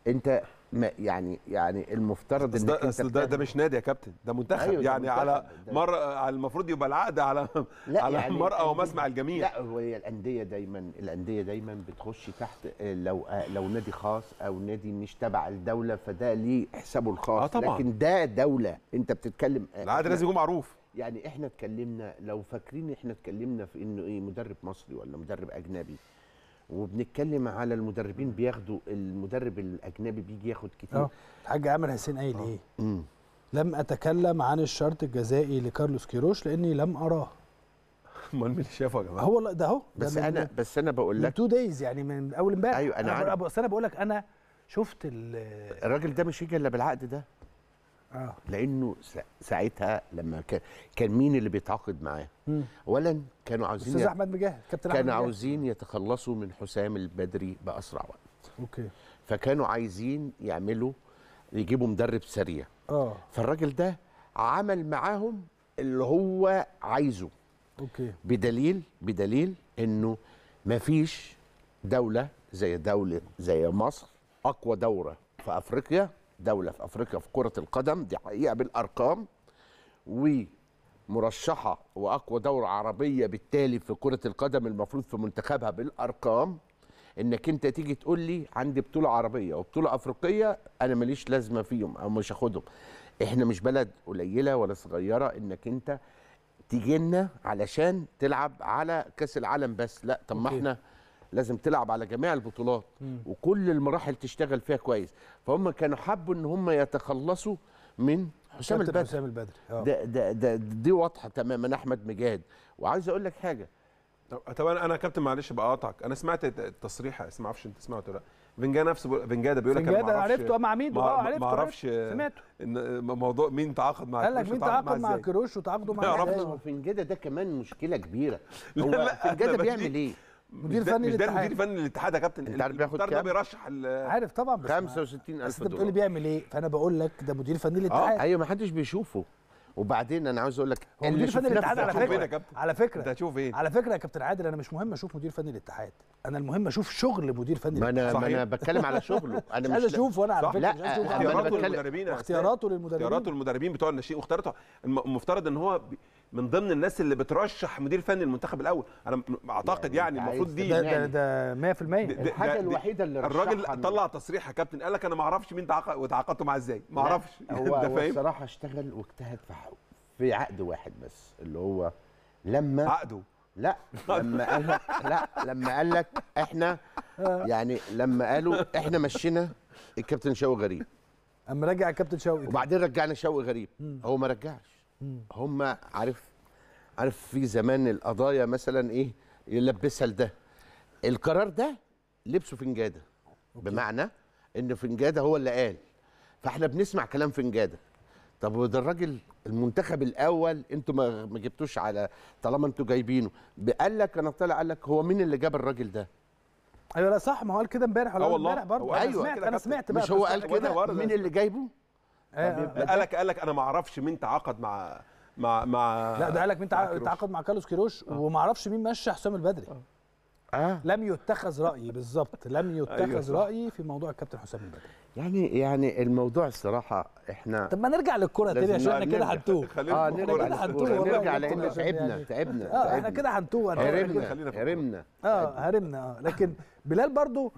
انت ما يعني يعني المفترض ان ده, انت ده, ده مش نادي يا كابتن ده منتخب أيوه يعني ده منتخب على مر المفروض يبقى العقد على لا على يعني المرأة ومسمع الجميع لا هي الانديه دايما الانديه دايما بتخش تحت آه، لو آه، لو نادي خاص او نادي مش تبع الدوله فده ليه حسابه الخاص آه طبعا. لكن ده دوله انت بتتكلم آه، العقد لازم يكون معروف يعني احنا اتكلمنا لو فاكرين احنا اتكلمنا في انه ايه مدرب مصري ولا مدرب اجنبي وبنتكلم على المدربين بياخدوا المدرب الاجنبي بيجي ياخد كتير اه الحاج عامر حسين قايل اه. ايه؟ مم. لم اتكلم عن الشرط الجزائي لكارلوس كيروش لاني لم اراه امال مين اللي شافه يا جماعه هو ده اهو بس انا بس انا بقول لك تو دايز يعني من اول امبارح ايوه انا بس انا بقول لك انا شفت الراجل ده مش هيجي الا بالعقد ده آه. لانه ساعتها لما كان كان مين اللي بيتعاقد معاه اولا كانوا عاوزين استاذ احمد مجاهد كابتن كانوا عاوزين يتخلصوا من حسام البدري باسرع وقت اوكي فكانوا عايزين يعملوا يجيبوا مدرب سريع اه فالراجل ده عمل معاهم اللي هو عايزه اوكي بدليل بدليل انه ما فيش دوله زي دوله زي مصر اقوى دوره في افريقيا دوله في افريقيا في كره القدم دي حقيقه بالارقام ومرشحه واقوى دوله عربيه بالتالي في كره القدم المفروض في منتخبها بالارقام انك انت تيجي تقول لي عندي بطوله عربيه وبطوله افريقيه انا ماليش لازمه فيهم او مش هاخدهم احنا مش بلد قليله ولا صغيره انك انت تيجي لنا علشان تلعب على كاس العالم بس لا طب ما احنا لازم تلعب على جميع البطولات مم. وكل المراحل تشتغل فيها كويس فهم كانوا حابوا ان هم يتخلصوا من حسام البدري حسام البدري آه. ده, ده ده دي واضحه تماما احمد مجاهد وعايز اقول لك حاجه طب انا انا كابتن معلش بقاطعك انا سمعت التصريح ما اعرفش انت سمعته ولا لا فنجا نفسه بقول بيقول لك انا عرفته مع مين بقى عرفته ما اعرفش سمعته موضوع مين تعاقد مع قال لك مين تعاقد مع كروش وتعاقده مع ما فنجاده ده كمان مشكله كبيره هو فنجاده بيعمل ايه مدير فني الاتحاد ده فني الاتحاد يا كابتن انت عارف بياخد ده بيرشح عارف طبعا بس 65000 بس انت بتقول بيعمل ايه فانا بقول لك ده مدير فني اه ايوه ما حدش بيشوفه وبعدين انا عاوز اقول لك هو مدير فني الاتحاد على فكره إيه على فكره انت هتشوف ايه على فكره يا كابتن عادل انا مش مهم اشوف مدير فني الاتحاد انا المهم اشوف شغل مدير فني الاتحاد ما انا بتكلم على شغله انا مش عايز اشوفه انا على فكره لا اختياراته للمدربين اختياراته للمدربين اختياراته للمدربين بتوع الناشئين واختياراته المفترض ان هو من ضمن الناس اللي بترشح مدير فني المنتخب الاول انا اعتقد يعني, يعني المفروض دي ده يعني ده, ده 100% الحاجه الوحيده اللي الراجل طلع تصريح يا كابتن قال لك انا ما اعرفش مين تعاقد وتعاقدته معاه ازاي ما اعرفش هو, هو الصراحه اشتغل واجتهد في حقه في عقد واحد بس اللي هو لما عقده لا لما قال لك لا لما قال لك احنا يعني لما قالوا احنا مشينا الكابتن شوقي غريب اما رجع الكابتن شوقي وبعدين رجعنا شوقي غريب هو ما رجعش هم عارف عارف في زمان القضايا مثلا ايه يلبسها لده القرار ده لبسه فنجاده بمعنى ان فنجاده هو اللي قال فاحنا بنسمع كلام فنجاده طب وده الراجل المنتخب الاول انتوا ما جبتوش على طالما انتوا جايبينه قال لك انا طلع قال لك هو مين اللي جاب الراجل ده ايوه لا صح ما هو قال كده امبارح ولا آه، امبارح برضه ايوه سمعت انا سمعت بقى مش هو قال كده مين اللي جايبه آه، آه. قال لك قال لك انا ما اعرفش مين تعاقد مع مع مع لا ده قال لك مين تعاقد مع كارلوس كيروش آه. وما اعرفش مين مشى حسام البدري آه. آه. لم يتخذ رايي بالظبط لم أيوه. يتخذ أيوة. رايي في موضوع الكابتن حسام البدري يعني يعني الموضوع الصراحه احنا طب ما نرجع للكره تاني عشان احنا كده هنتوه اه نرجع هنتوه آه، نرجع لان تعبنا يعني. تعبنا اه احنا كده هنتوه هرمنا هرمنا اه هرمنا اه لكن بلال برضو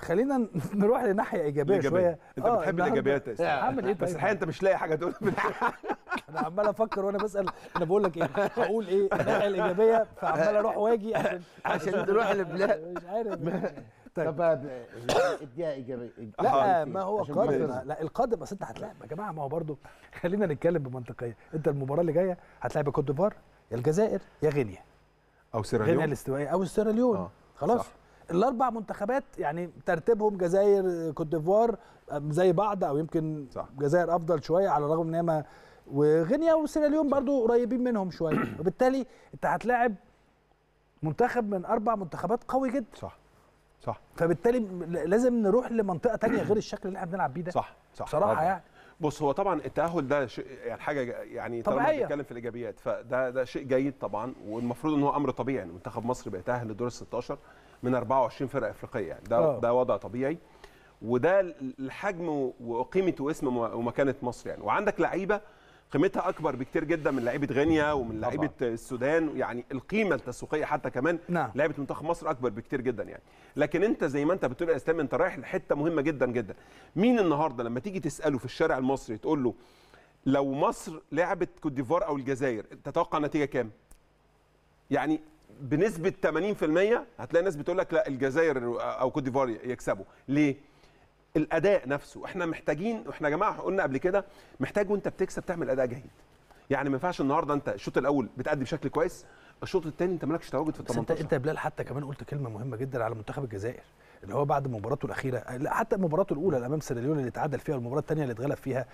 خلينا نروح لناحيه ايجابيه شويه انت بتحب آه، الايجابيات يا عامل ايه بس طيب؟ الحقيقه انت مش لاقي حاجه تقول انا عمال افكر وانا بسال انا بقول لك ايه هقول ايه الناحيه الايجابيه فعمال اروح واجي عشان عشان تروح لبلاد مش عارف طيب اديها ايجابيه لا ما هو قادر لا القادم بس انت هتلاعب يا جماعه ما هو برضه خلينا نتكلم بمنطقيه انت المباراه اللي جايه هتلاعب كوت ديفوار يا الجزائر يا غينيا او سيراليون غينيا الاستوائيه او سيراليون آه، خلاص صح. الاربع منتخبات يعني ترتيبهم جزائر كوت ديفوار زي بعض او يمكن صح. جزائر افضل شويه على الرغم ان هي ما وغينيا وسيراليون برضو قريبين منهم شويه وبالتالي انت هتلاعب منتخب من اربع منتخبات قوي جدا صح صح فبالتالي لازم نروح لمنطقه تانية غير الشكل اللي احنا بنلعب بيه ده صح صح بصراحه طبعا. يعني بص هو طبعا التاهل ده شيء يعني حاجه يعني طبعا بنتكلم في الايجابيات فده ده شيء جيد طبعا والمفروض ان هو امر طبيعي يعني منتخب مصر بيتاهل لدور ال 16 من 24 فرقه افريقيه يعني ده أوه. ده وضع طبيعي وده الحجم وقيمه واسم ومكانه مصر يعني وعندك لعيبه قيمتها اكبر بكتير جدا من لعيبه غينيا ومن لعيبه السودان يعني القيمه التسويقيه حتى كمان نعم. لعيبه منتخب مصر اكبر بكتير جدا يعني لكن انت زي ما انت بتقول يا اسلام انت رايح لحته مهمه جدا جدا مين النهارده لما تيجي تساله في الشارع المصري تقول له لو مصر لعبت كوت ديفوار او الجزائر تتوقع نتيجه كام يعني بنسبه 80% هتلاقي ناس بتقول لك لا الجزائر او كوت ديفوار يكسبوا ليه الاداء نفسه احنا محتاجين واحنا يا جماعه قلنا قبل كده محتاج وانت بتكسب تعمل اداء جيد يعني ما ينفعش النهارده انت الشوط الاول بتأدي بشكل كويس الشوط الثاني انت مالكش تواجد في ال 18 انت انت يا بلال حتى كمان قلت كلمه مهمه جدا على منتخب الجزائر اللي هو بعد مباراته الاخيره لا حتى مباراته الاولى امام سيراليون اللي اتعادل فيها والمباراه الثانيه اللي اتغلب فيها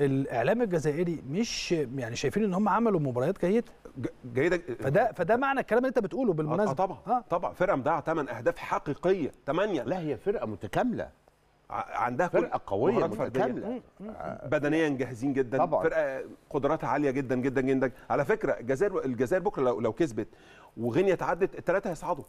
الاعلام الجزائري مش يعني شايفين ان هم عملوا مباريات جيده جيده فده فده معنى الكلام اللي انت بتقوله بالمناسبه آه, آه، طبعا آه. طبعا فرقه مضيعه 8 اهداف حقيقيه 8 لا هي فرقه متكامله عندها فرقه قويه متكامله آه. بدنيا جاهزين جدا طبعا. فرقه قدراتها عاليه جدا جدا جدا على فكره الجزائر الجزائر بكره لو لو كسبت وغينيا تعدت الثلاثه هيصعدوا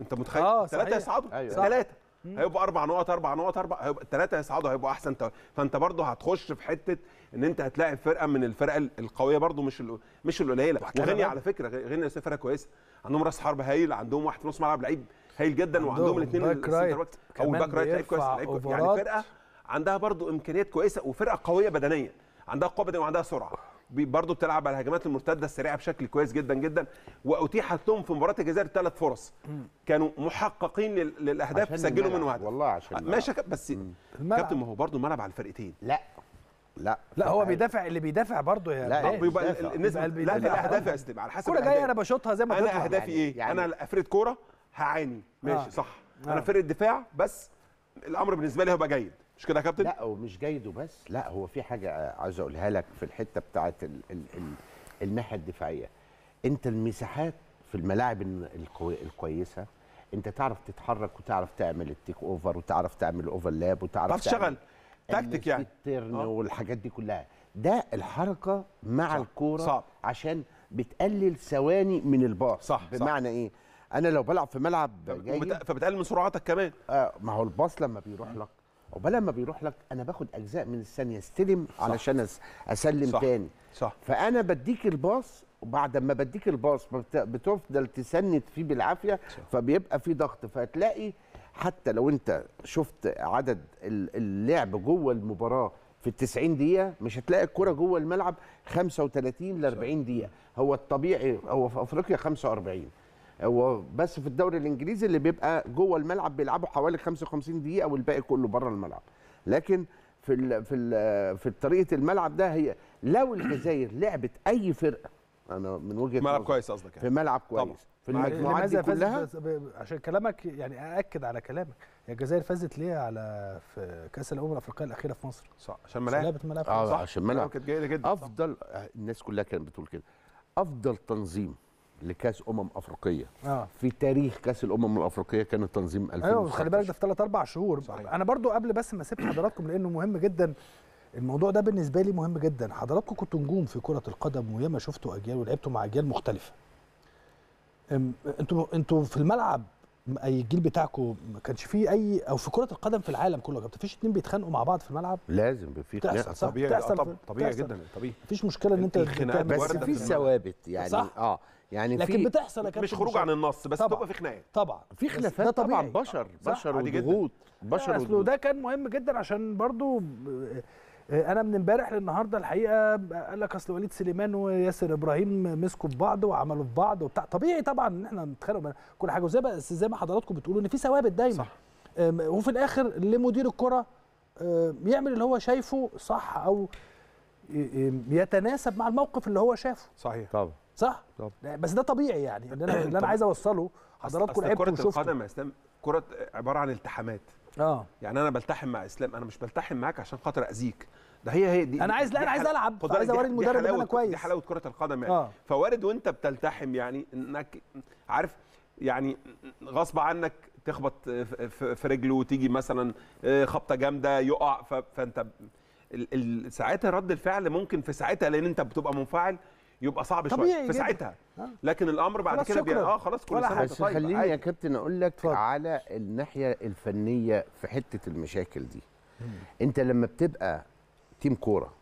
انت متخيل الثلاثه آه هيصعدوا أيوه. الثلاثه هيبقى اربع نقط اربع نقط اربع هيبقى الثلاثه هيصعدوا هيبقوا احسن فانت برضه هتخش في حته ان انت هتلاعب فرقه من الفرق القويه برضه مش ال... مش القليله وغينيا على فكره غينيا فرقه كويسه عندهم راس حرب هايل عندهم واحد في نص ملعب لعيب هايل جدا وعندهم الاثنين السنتر باك او الباك رايت لعيب كويس يعني فرقه عندها برضه امكانيات كويسه وفرقه قويه بدنيا عندها قوه بدنيه وعندها سرعه برضه بتلعب على الهجمات المرتده السريعه بشكل كويس جدا جدا واتيحت لهم في مباراه الجزائر ثلاث فرص كانوا محققين للاهداف سجلوا من واحد والله عشان آه، ماشي بس كابتن ما هو برضه ملعب على الفرقتين لا لا لا هو بيدافع اللي بيدافع برضه يا لا آه، إيه، بيبقى النسبه لا في اهداف يا استاذ على حسب الكوره جايه انا بشوطها زي ما انا اهدافي ايه يعني انا افرد يعني- كوره هعاني ماشي آه. صح آه. انا فرقه دفاع بس الامر بالنسبه لي هيبقى جيد مش كده يا كابتن؟ لا ومش جيده بس لا هو في حاجه عايز اقولها لك في الحته بتاعه الناحيه الدفاعيه انت المساحات في الملاعب الكويسه انت تعرف تتحرك وتعرف تعمل التيك اوفر وتعرف تعمل اوفرلاب وتعرف تعرف تشتغل تكتيك يعني الترن أوه. والحاجات دي كلها ده الحركه مع صح. الكوره صح. عشان بتقلل ثواني من الباص صح بمعنى صح. ايه انا لو بلعب في ملعب جاي فبتقلل من سرعتك كمان آه ما هو الباص لما بيروح لك عقبال ما بيروح لك انا باخد اجزاء من الثانيه استلم صح. علشان اسلم صح. تاني صح. فانا بديك الباص وبعد ما بديك الباص بتفضل تسند فيه بالعافيه صح. فبيبقى في ضغط فتلاقي حتى لو انت شفت عدد اللعب جوه المباراه في ال 90 دقيقه مش هتلاقي الكره جوه الملعب 35 ل 40 دقيقه هو الطبيعي هو في افريقيا 45 وبس في الدوري الانجليزي اللي بيبقى جوه الملعب بيلعبوا حوالي 55 دقيقه والباقي كله بره الملعب لكن في الـ في الـ في طريقه الملعب ده هي لو الجزائر لعبت اي فرقه انا من وجهه ملعب كويس قصدك يعني. في ملعب كويس طبعا. في المجموعات دي كلها عشان كلامك يعني ااكد على كلامك هي الجزائر فازت ليه على في كاس الامم الافريقيه الاخيره في مصر صح عشان ملاعب لعبت ملاعب اه عشان ملاعب كانت جيده جدا افضل الناس كلها كانت بتقول كده افضل تنظيم لكاس امم افريقيه آه. في تاريخ كاس الامم الافريقيه كان التنظيم 2000 ايوه خلي بالك ده في ثلاث اربع شهور صحيح. انا برضو قبل بس ما اسيب حضراتكم لانه مهم جدا الموضوع ده بالنسبه لي مهم جدا حضراتكم كنتوا نجوم في كره القدم وياما شفتوا اجيال ولعبتوا مع اجيال مختلفه انتوا انتوا في الملعب اي الجيل بتاعكم ما كانش فيه اي او في كره القدم في العالم كله ما فيش اتنين بيتخانقوا مع بعض في الملعب لازم في خناقه طبيعي طبيعي جدا طبيعي مفيش مشكله ان انت بس في ثوابت يعني صح؟ اه يعني لكن بتحصل يا كابتن مش خروج عن النص بس تبقى في خناقات طبعا في خلافات طبعا بشر بشر وضغوط بشر اصله ده كان مهم جدا عشان برضو آه، انا من امبارح للنهارده الحقيقه قال لك اصل وليد سليمان وياسر ابراهيم مسكوا في بعض وعملوا في بعض وبتاع طبيعي طبعا ان احنا نتخانق كل حاجه وزي بس زي ما حضراتكم بتقولوا ان في ثوابت دايما صح. وفي الاخر لمدير الكره يعمل اللي هو شايفه صح او يتناسب مع الموقف اللي هو شافه صحيح طبعا صح طبعا. بس ده طبيعي يعني اللي انا اللي انا عايز اوصله حضراتكم لعبتوا وشفتوا كره القدم يا اسلام كره عباره عن التحامات اه يعني انا بلتحم مع اسلام انا مش بلتحم معاك عشان خاطر اذيك ده هي هي دي انا عايز لا انا عايز العب عايز اوري المدرب ان انا كويس دي حلاوه كره القدم يعني آه. فوارد وانت بتلتحم يعني انك عارف يعني غصب عنك تخبط في رجله وتيجي مثلا آه، خبطه جامده يقع فانت ساعتها رد الفعل ممكن في ساعتها لان انت بتبقى منفعل يبقى صعب شويه في ساعتها لكن الامر بعد كده بي... اه خلاص كل سنه بس طيب. خليني يا كابتن اقول لك على الناحيه الفنيه في حته المشاكل دي مم. انت لما بتبقى تيم كوره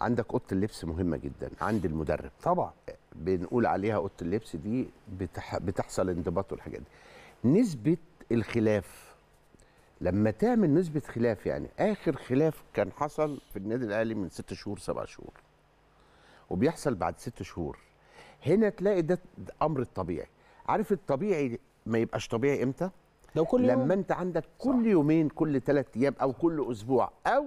عندك اوضه اللبس مهمه جدا عند المدرب طبعا بنقول عليها اوضه اللبس دي بتح... بتحصل انضباط والحاجات دي نسبه الخلاف لما تعمل نسبه خلاف يعني اخر خلاف كان حصل في النادي الاهلي من ست شهور سبع شهور وبيحصل بعد ست شهور هنا تلاقي ده امر الطبيعي عارف الطبيعي ما يبقاش طبيعي امتى لو كل لما يوم. انت عندك كل صح. يومين كل ثلاث ايام او كل اسبوع او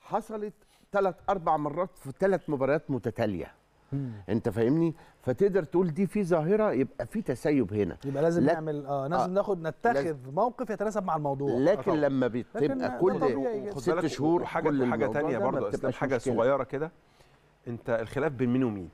حصلت ثلاث اربع مرات في ثلاث مباريات متتاليه مم. انت فاهمني فتقدر تقول دي في ظاهره يبقى في تسيب هنا يبقى لازم لك... نعمل اه, آه، لازم آه. ناخد نتخذ لازم... موقف يتناسب مع الموضوع لكن لما بتبقى لكن كل ست شهور حاجه كل حاجه ثانيه برضه حاجه صغيره كده انت الخلاف بين مين ومين؟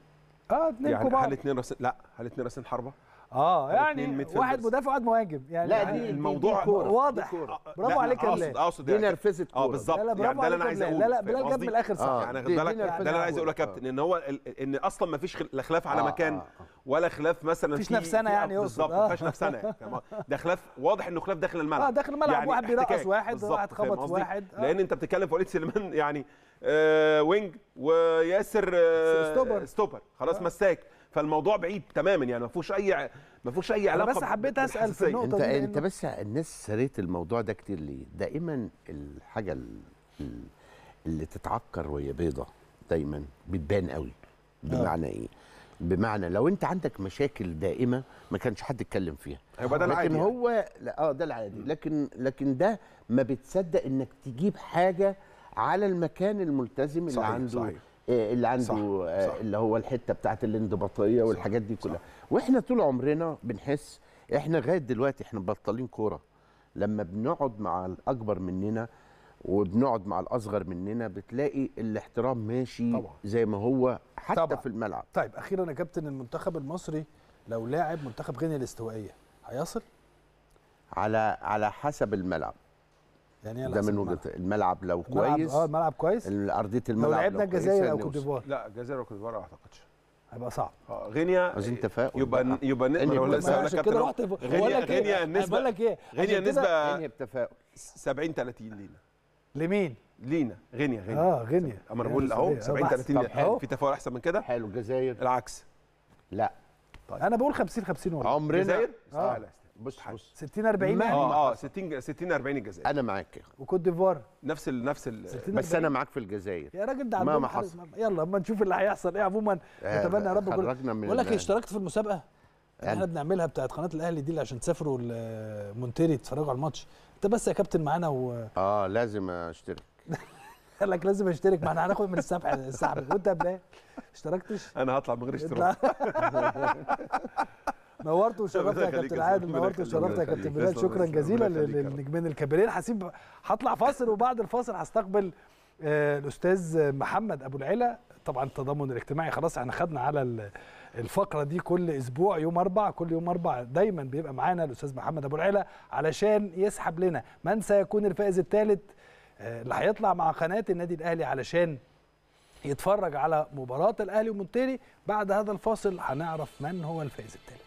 اه اثنين يعني كبار يعني هل اثنين راسين لا هل اثنين راسين حربه؟ اه يعني واحد مدافع وواحد مهاجم يعني لا آه، دي الموضوع دي كورة. واضح دي برافو عليك يا اقصد اقصد دي يعني نرفزت آه، كوره اه بالظبط يعني ده انا عايز اقوله لا لا بلال جاب من الاخر صح آه، يعني ده اللي انا عايز اقوله يا كابتن ان هو ان اصلا ما فيش لا خلاف على مكان ولا خلاف مثلا مفيش نفسنا يعني بالظبط ما فيهاش نفسنا ده خلاف واضح انه خلاف داخل الملعب اه داخل الملعب يعني واحد بيرقص واحد واحد خبط واحد لان انت بتتكلم في وليد سليمان يعني وينج وياسر ستوبر ستوبر خلاص مساك فالموضوع بعيد تماما يعني ما فيهوش اي ما فيهوش اي علاقه بس حبيت اسال في النقطه انت دي انت بس الناس سريت الموضوع ده كتير ليه دائما الحاجه اللي تتعكر وهي بيضه دايما بتبان قوي آه. بمعنى ايه بمعنى لو انت عندك مشاكل دائمه ما كانش حد يتكلم فيها هيبقى أيوة، ده العادي لكن يعني. هو لا اه ده العادي لكن لكن ده ما بتصدق انك تجيب حاجه على المكان الملتزم صحيح اللي عنده صحيح. إيه، اللي عنده صح. آه، صح. اللي هو الحته بتاعت الانضباطيه والحاجات دي كلها صح. واحنا طول عمرنا بنحس احنا لغايه دلوقتي احنا مبطلين كوره لما بنقعد مع الاكبر مننا وبنقعد مع الاصغر مننا بتلاقي الاحترام ماشي طبعا. زي ما هو حتى طبعا. في الملعب طيب اخيرا يا كابتن المنتخب المصري لو لاعب منتخب غينيا الاستوائيه هيصل على على حسب الملعب يعني ده من وجهه الملعب لو آه، كويس اه الملعب كويس ارضيه الملعب لو لعبنا الجزائر او كوت ديفوار لا الجزائر او كوت ديفوار ما اعتقدش هيبقى صعب اه غينيا عايزين إيه، تفاؤل يبقى يبقى نقدر ولا لسه اقول لك رحت غينيا إيه؟ غينيا النسبه بقول لك ايه غينيا النسبه غينيا بتفاؤل 70 30 لينا لمين؟ لينا غينيا غينيا اه غينيا اما انا بقول اهو 70 30 لينا في تفاؤل احسن من كده حلو الجزائر العكس لا طيب انا بقول 50 50 عمرنا الجزائر استحاله آه. بص بص 60 40 يعني؟ اه اه 60 60 40 الجزائر انا معاك وكوت ديفوار نفس الـ نفس الـ بس انا معاك في الجزائر يا راجل ده مهما حصل يلا اما نشوف اللي هيحصل ايه عموما آه، نتمنى يا رب كل بقول لك إيه، اشتركت في المسابقه يعني احنا بنعملها بتاعت قناه الاهلي دي اللي عشان تسافروا مونتيري تتفرجوا على الماتش انت بس يا كابتن معانا و اه لازم اشترك قال لك لازم اشترك ما احنا هناخد من السبع السحب وانت ما اشتركتش انا هطلع من غير اشتراك نورت وشرفت يا كابتن عادل نورت وشرفت يا كابتن بلال شكرا جزيلا للنجمين الكبيرين هسيب هطلع فاصل وبعد الفاصل هستقبل آه، الاستاذ محمد ابو العلا طبعا التضامن الاجتماعي خلاص احنا خدنا على الفقره دي كل اسبوع يوم اربع كل يوم اربع دايما بيبقى معانا الاستاذ محمد ابو العلا علشان يسحب لنا من سيكون الفائز الثالث آه، اللي هيطلع مع قناه النادي الاهلي علشان يتفرج على مباراه الاهلي ومونتيري بعد هذا الفاصل هنعرف من هو الفائز التالي